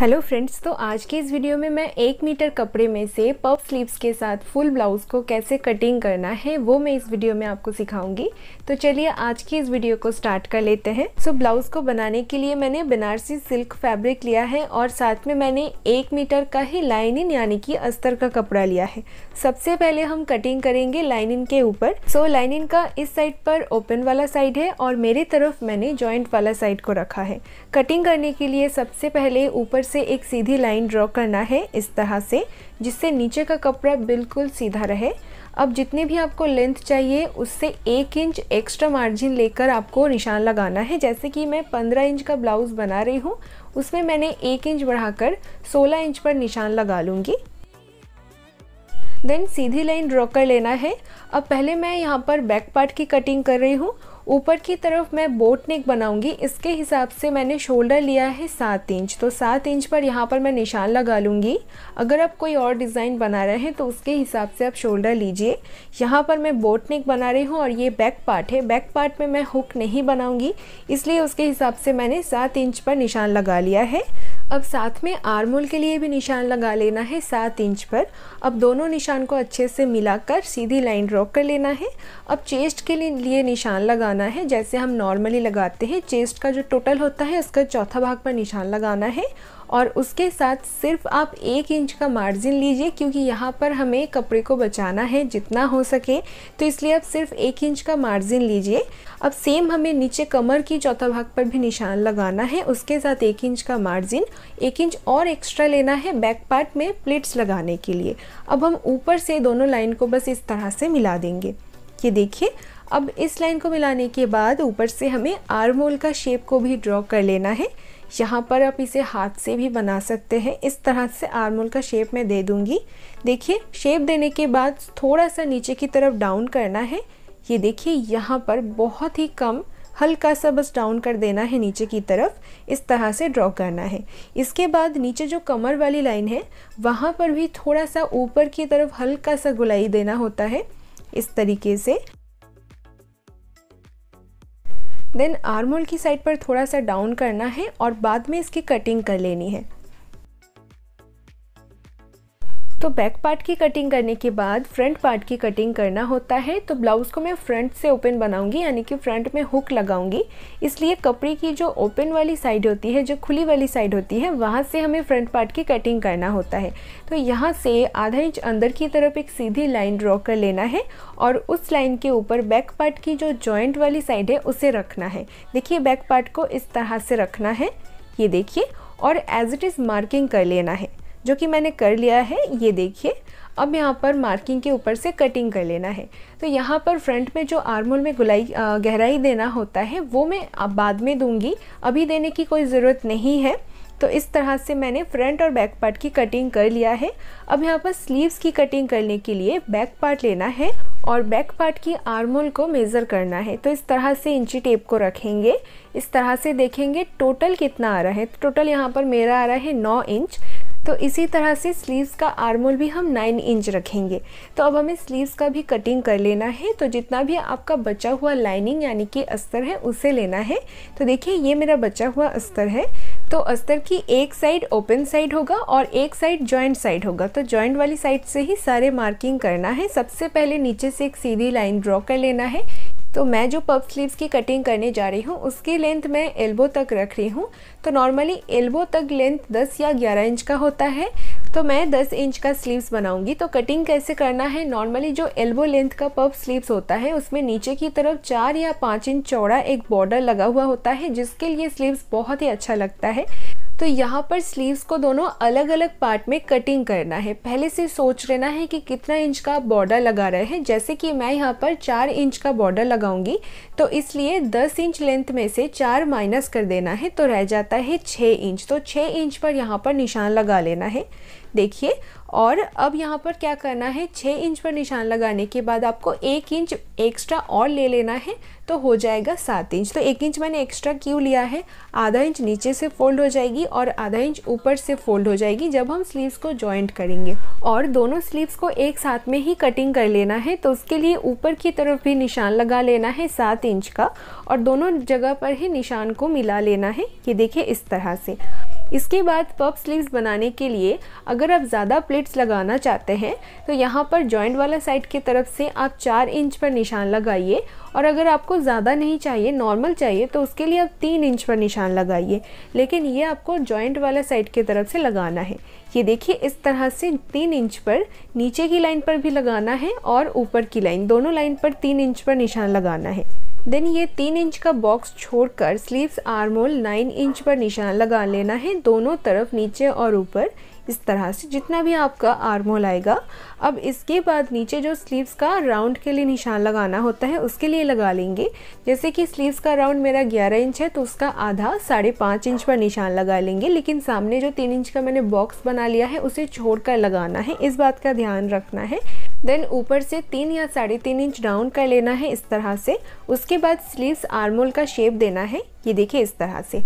hello friends तो आज की इस वीडियो में मैं एक मीटर कपड़े में से पफ स्लीव्स के साथ फुल ब्लाउज़ को कैसे कटिंग करना है वो मैं इस वीडियो में आपको सिखाऊंगी तो चलिए आज की इस वीडियो को स्टार्ट कर लेते हैं सो so, ब्लाउज़ को बनाने के लिए मैंने बनारसी सिल्क फैब्रिक लिया है और साथ में मैंने एक मीटर का ही लाइनिन यानी कि अस्तर का कपड़ा लिया है सबसे पहले हम कटिंग करेंगे लाइनिन के ऊपर सो so, लाइनिन का इस साइड पर ओपन वाला साइड है और मेरी तरफ मैंने ज्वाइंट वाला साइड को रखा है कटिंग करने के लिए सबसे पहले ऊपर से एक सीधी लाइन ड्रॉ करना है इस तरह से जिससे नीचे का कपड़ा बिल्कुल सीधा रहे अब जितने भी आपको लेंथ चाहिए उससे एक इंच एक्स्ट्रा मार्जिन लेकर आपको निशान लगाना है जैसे कि मैं पंद्रह इंच का ब्लाउज़ बना रही हूँ उसमें मैंने एक इंच बढ़ाकर सोलह इंच पर निशान लगा लूँगी देन सीधी लाइन ड्रॉ कर लेना है अब पहले मैं यहाँ पर बैक पार्ट की कटिंग कर रही हूँ ऊपर की तरफ मैं बोट नेक बनाऊंगी इसके हिसाब से मैंने शोल्डर लिया है सात इंच तो सात इंच पर यहाँ पर मैं निशान लगा लूँगी अगर आप कोई और डिज़ाइन बना रहे हैं तो उसके हिसाब से आप शोल्डर लीजिए यहाँ पर मैं बोट नेक बना रही हूँ और ये बैक पार्ट है बैक पार्ट में मैं हुक नहीं बनाऊँगी इसलिए उसके हिसाब से मैंने सात इंच पर निशान लगा लिया है अब साथ में आर्मोल के लिए भी निशान लगा लेना है सात इंच पर अब दोनों निशान को अच्छे से मिलाकर सीधी लाइन ड्रॉ कर लेना है अब चेस्ट के लिए निशान लगाना है जैसे हम नॉर्मली लगाते हैं चेस्ट का जो टोटल होता है उसका चौथा भाग पर निशान लगाना है और उसके साथ सिर्फ आप एक इंच का मार्जिन लीजिए क्योंकि यहाँ पर हमें कपड़े को बचाना है जितना हो सके तो इसलिए आप सिर्फ एक इंच का मार्जिन लीजिए अब सेम हमें नीचे कमर की चौथा भाग पर भी निशान लगाना है उसके साथ एक इंच का मार्जिन एक इंच और एक्स्ट्रा लेना है बैक पार्ट में प्लेट्स लगाने के लिए अब हम ऊपर से दोनों लाइन को बस इस तरह से मिला देंगे ये देखिए अब इस लाइन को मिलाने के बाद ऊपर से हमें आर्मोल का शेप को भी ड्रॉ कर लेना है यहाँ पर आप इसे हाथ से भी बना सकते हैं इस तरह से आर्मोल का शेप मैं दे दूँगी देखिए शेप देने के बाद थोड़ा सा नीचे की तरफ डाउन करना है ये देखिए यहाँ पर बहुत ही कम हल्का सा बस डाउन कर देना है नीचे की तरफ इस तरह से ड्रॉ करना है इसके बाद नीचे जो कमर वाली लाइन है वहाँ पर भी थोड़ा सा ऊपर की तरफ हल्का सा गुलाई देना होता है इस तरीके से देन आर्मोल की साइड पर थोड़ा सा डाउन करना है और बाद में इसकी कटिंग कर लेनी है तो बैक पार्ट की कटिंग करने के बाद फ्रंट पार्ट की कटिंग करना होता है तो ब्लाउज़ को मैं फ्रंट से ओपन बनाऊंगी यानी कि फ्रंट में हुक लगाऊंगी इसलिए कपड़े की जो ओपन वाली साइड होती है जो खुली वाली साइड होती है वहाँ से हमें फ्रंट पार्ट की कटिंग करना होता है तो यहाँ से आधा इंच अंदर की तरफ एक सीधी लाइन ड्रॉ कर लेना है और उस लाइन के ऊपर बैक पार्ट की जो जॉइंट वाली साइड है उसे रखना है देखिए बैक पार्ट को इस तरह से रखना है ये देखिए और एज इट इज़ मार्किंग कर लेना है जो कि मैंने कर लिया है ये देखिए अब यहाँ पर मार्किंग के ऊपर से कटिंग कर लेना है तो यहाँ पर फ्रंट में जो आर्मोल में गुलाई गहराई देना होता है वो मैं अब बाद में दूंगी अभी देने की कोई ज़रूरत नहीं है तो इस तरह से मैंने फ्रंट और बैक पार्ट की कटिंग कर लिया है अब यहाँ पर स्लीव्स की कटिंग करने के लिए बैक पार्ट लेना है और बैक पार्ट की आर्मोल को मेज़र करना है तो इस तरह से इंची टेप को रखेंगे इस तरह से देखेंगे टोटल कितना आ रहा है टोटल यहाँ पर मेरा आ रहा है नौ इंच तो इसी तरह से स्लीव्स का आर्मोल भी हम नाइन इंच रखेंगे तो अब हमें स्लीव्स का भी कटिंग कर लेना है तो जितना भी आपका बचा हुआ लाइनिंग यानी कि अस्तर है उसे लेना है तो देखिए ये मेरा बचा हुआ अस्तर है तो अस्तर की एक साइड ओपन साइड होगा और एक साइड जॉइंट साइड होगा तो जॉइंट वाली साइड से ही सारे मार्किंग करना है सबसे पहले नीचे से एक सीधी लाइन ड्रॉ कर लेना है तो मैं जो पफ स्लीव्स की कटिंग करने जा रही हूँ उसकी लेंथ मैं एल्बो तक रख रही हूँ तो नॉर्मली एल्बो तक लेंथ 10 या 11 इंच का होता है तो मैं 10 इंच का स्लीव्स बनाऊंगी तो कटिंग कैसे करना है नॉर्मली जो एल्बो लेंथ का पफ स्लीव्स होता है उसमें नीचे की तरफ चार या पाँच इंच चौड़ा एक बॉर्डर लगा हुआ होता है जिसके लिए स्लीव्स बहुत ही अच्छा लगता है तो यहाँ पर स्लीव्स को दोनों अलग अलग पार्ट में कटिंग करना है पहले से सोच लेना है कि कितना इंच का बॉर्डर लगा रहे हैं जैसे कि मैं यहाँ पर चार इंच का बॉर्डर लगाऊंगी तो इसलिए दस इंच लेंथ में से चार माइनस कर देना है तो रह जाता है छः इंच तो छः इंच पर यहाँ पर निशान लगा लेना है देखिए और अब यहाँ पर क्या करना है छः इंच पर निशान लगाने के बाद आपको एक इंच एक्स्ट्रा और ले लेना है तो हो जाएगा सात इंच तो एक इंच मैंने एक्स्ट्रा क्यों लिया है आधा इंच नीचे से फोल्ड हो जाएगी और आधा इंच ऊपर से फोल्ड हो जाएगी जब हम स्लीव्स को जॉइंट करेंगे और दोनों स्लीव्स को एक साथ में ही कटिंग कर लेना है तो उसके लिए ऊपर की तरफ भी निशान लगा लेना है सात इंच का और दोनों जगह पर ही निशान को मिला लेना है ये देखिए इस तरह से इसके बाद पप स्लीव्स बनाने के लिए अगर आप ज़्यादा प्लेट्स लगाना चाहते हैं तो यहाँ पर जॉइंट वाला साइड की तरफ से आप चार इंच पर निशान लगाइए और अगर आपको ज़्यादा नहीं चाहिए नॉर्मल चाहिए तो उसके लिए आप तीन इंच पर निशान लगाइए लेकिन ये आपको जॉइंट वाला साइड की तरफ से लगाना है ये देखिए इस तरह से तीन इंच पर नीचे की लाइन पर भी लगाना है और ऊपर की लाइन दोनों लाइन पर तीन इंच पर निशान लगाना है देन ये तीन इंच का बॉक्स छोड़कर स्लीव्स आर्मोल नाइन इंच पर निशान लगा लेना है दोनों तरफ नीचे और ऊपर इस तरह से जितना भी आपका आर्मोल आएगा अब इसके बाद नीचे जो स्लीव्स का राउंड के लिए निशान लगाना होता है उसके लिए लगा लेंगे जैसे कि स्लीव्स का राउंड मेरा ग्यारह इंच है तो उसका आधा साढ़े पाँच इंच पर निशान लगा लेंगे लेकिन सामने जो तीन इंच का मैंने बॉक्स बना लिया है उसे छोड़ लगाना है इस बात का ध्यान रखना है देन ऊपर से तीन या साढ़े तीन इंच डाउन कर लेना है इस तरह से उसके बाद स्लीव्स आर्मोल का शेप देना है ये देखिए इस तरह से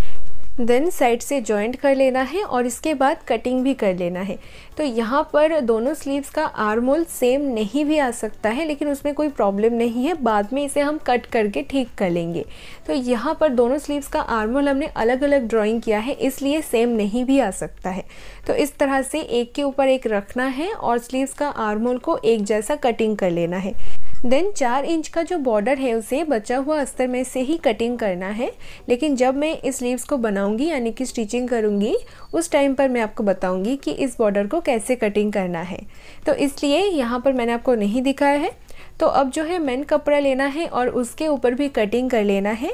देन साइड से जॉइंट कर लेना है और इसके बाद कटिंग भी कर लेना है तो यहाँ पर दोनों स्लीव्स का आर्म होल सेम नहीं भी आ सकता है लेकिन उसमें कोई प्रॉब्लम नहीं है बाद में इसे हम कट करके ठीक कर लेंगे तो यहाँ पर दोनों स्लीव्स का आर्म होल हमने अलग अलग ड्राइंग किया है इसलिए सेम नहीं भी आ सकता है तो इस तरह से एक के ऊपर एक रखना है और स्लीव्स का आर्म होल को एक जैसा कटिंग कर लेना है देन चार इंच का जो बॉर्डर है उसे बचा हुआ अस्तर में से ही कटिंग करना है लेकिन जब मैं इस लीव्स को बनाऊंगी यानी कि स्टिचिंग करूंगी उस टाइम पर मैं आपको बताऊंगी कि इस बॉर्डर को कैसे कटिंग करना है तो इसलिए यहाँ पर मैंने आपको नहीं दिखाया है तो अब जो है मैन कपड़ा लेना है और उसके ऊपर भी कटिंग कर लेना है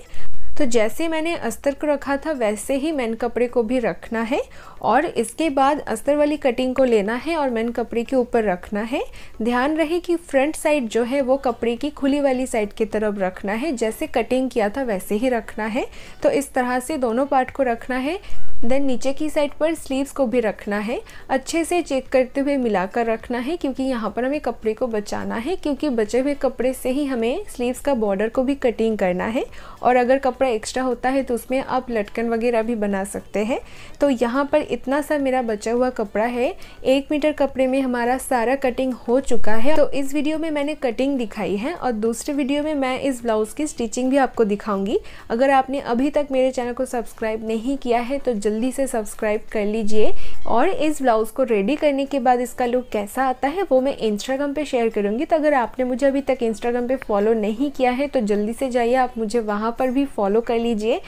तो जैसे मैंने अस्तर को रखा था वैसे ही मैन कपड़े को भी रखना है और इसके बाद अस्तर वाली कटिंग को लेना है और मैन कपड़े के ऊपर रखना है ध्यान रहे कि फ्रंट साइड जो है वो कपड़े की खुली वाली साइड की तरफ रखना है जैसे कटिंग किया था वैसे ही रखना है तो इस तरह से दोनों पार्ट को रखना है देन नीचे की साइड पर स्लीव्स को भी रखना है अच्छे से चेक करते हुए मिलाकर रखना है क्योंकि यहाँ पर हमें कपड़े को बचाना है क्योंकि बचे हुए कपड़े से ही हमें स्लीव्स का बॉर्डर को भी कटिंग करना है और अगर कपड़ा एक्स्ट्रा होता है तो उसमें आप लटकन वगैरह भी बना सकते हैं तो यहाँ पर इतना सा मेरा बचा हुआ कपड़ा है एक मीटर कपड़े में हमारा सारा कटिंग हो चुका है तो इस वीडियो में मैंने कटिंग दिखाई है और दूसरे वीडियो में मैं इस ब्लाउज़ की स्टिचिंग भी आपको दिखाऊंगी अगर आपने अभी तक मेरे चैनल को सब्सक्राइब नहीं किया है तो जल्दी से सब्सक्राइब कर लीजिए और इस ब्लाउज़ को रेडी करने के बाद इसका लुक कैसा आता है वो मैं इंस्टाग्राम पर शेयर करूँगी तो अगर आपने मुझे अभी तक इंस्टाग्राम पे फॉलो नहीं किया है तो जल्दी से जाइए आप मुझे वहाँ पर भी फॉलो कर लीजिए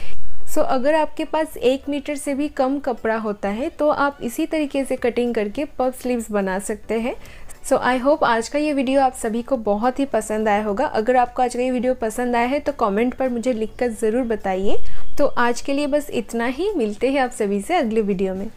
सो so, अगर आपके पास एक मीटर से भी कम कपड़ा होता है तो आप इसी तरीके से कटिंग करके पफ स्लीव्स बना सकते हैं सो आई होप आज का ये वीडियो आप सभी को बहुत ही पसंद आया होगा अगर आपको आज का ये वीडियो पसंद आया है तो कमेंट पर मुझे लिखकर ज़रूर बताइए तो आज के लिए बस इतना ही मिलते हैं आप सभी से अगले वीडियो में